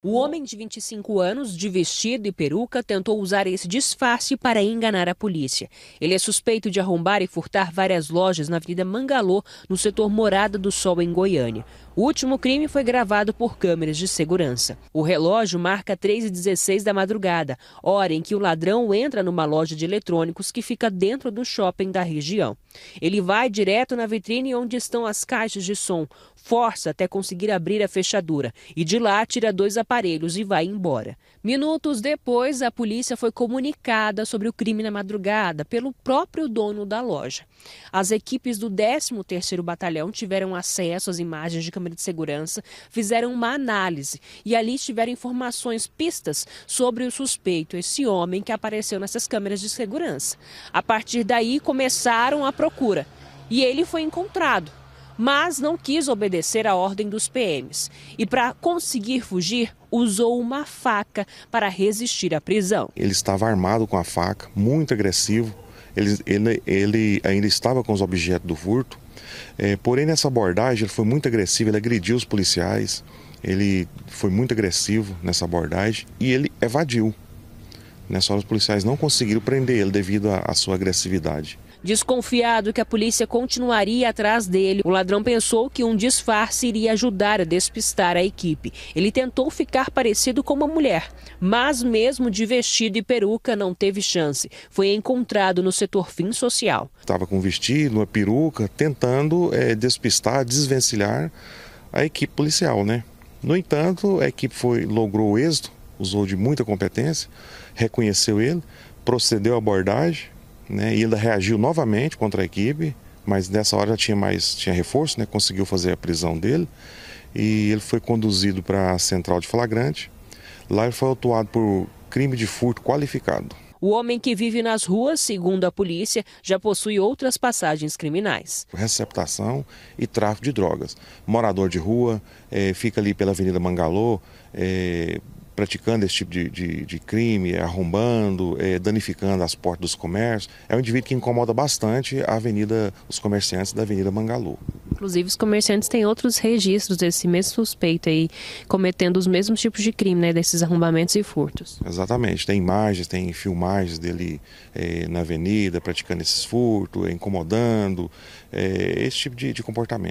O homem de 25 anos, de vestido e peruca, tentou usar esse disfarce para enganar a polícia. Ele é suspeito de arrombar e furtar várias lojas na Avenida Mangalô, no setor Morada do Sol, em Goiânia. O último crime foi gravado por câmeras de segurança. O relógio marca 3h16 da madrugada, hora em que o ladrão entra numa loja de eletrônicos que fica dentro do shopping da região. Ele vai direto na vitrine onde estão as caixas de som, força até conseguir abrir a fechadura e de lá tira dois aparelhos e vai embora. Minutos depois, a polícia foi comunicada sobre o crime na madrugada pelo próprio dono da loja. As equipes do 13º Batalhão tiveram acesso às imagens de câmera câmera de segurança, fizeram uma análise e ali tiveram informações, pistas sobre o suspeito, esse homem que apareceu nessas câmeras de segurança. A partir daí começaram a procura e ele foi encontrado mas não quis obedecer à ordem dos PMs. E para conseguir fugir, usou uma faca para resistir à prisão. Ele estava armado com a faca, muito agressivo. Ele, ele, ele ainda estava com os objetos do furto. É, porém, nessa abordagem, ele foi muito agressivo, ele agrediu os policiais, ele foi muito agressivo nessa abordagem e ele evadiu. Nessa hora, os policiais não conseguiram prender ele devido à sua agressividade. Desconfiado que a polícia continuaria atrás dele, o ladrão pensou que um disfarce iria ajudar a despistar a equipe. Ele tentou ficar parecido com uma mulher, mas mesmo de vestido e peruca não teve chance. Foi encontrado no setor fim social. Estava com vestido, uma peruca, tentando é, despistar, desvencilhar a equipe policial, né? No entanto, a equipe foi, logrou o êxito, usou de muita competência, reconheceu ele, procedeu à abordagem, né? E ele reagiu novamente contra a equipe, mas nessa hora já tinha mais tinha reforço, né? Conseguiu fazer a prisão dele e ele foi conduzido para a central de flagrante. Lá ele foi autuado por crime de furto qualificado. O homem que vive nas ruas, segundo a polícia, já possui outras passagens criminais. Receptação e tráfico de drogas. Morador de rua, é, fica ali pela Avenida Mangalô, é, praticando esse tipo de, de, de crime, é, arrombando, é, danificando as portas dos comércios. É um indivíduo que incomoda bastante a avenida, os comerciantes da Avenida Mangalô. Inclusive, os comerciantes têm outros registros desse mesmo suspeito aí, cometendo os mesmos tipos de crime, né, desses arrombamentos e furtos. Exatamente. Tem imagens, tem filmagens dele é, na avenida praticando esses furtos, é, incomodando, é, esse tipo de, de comportamento.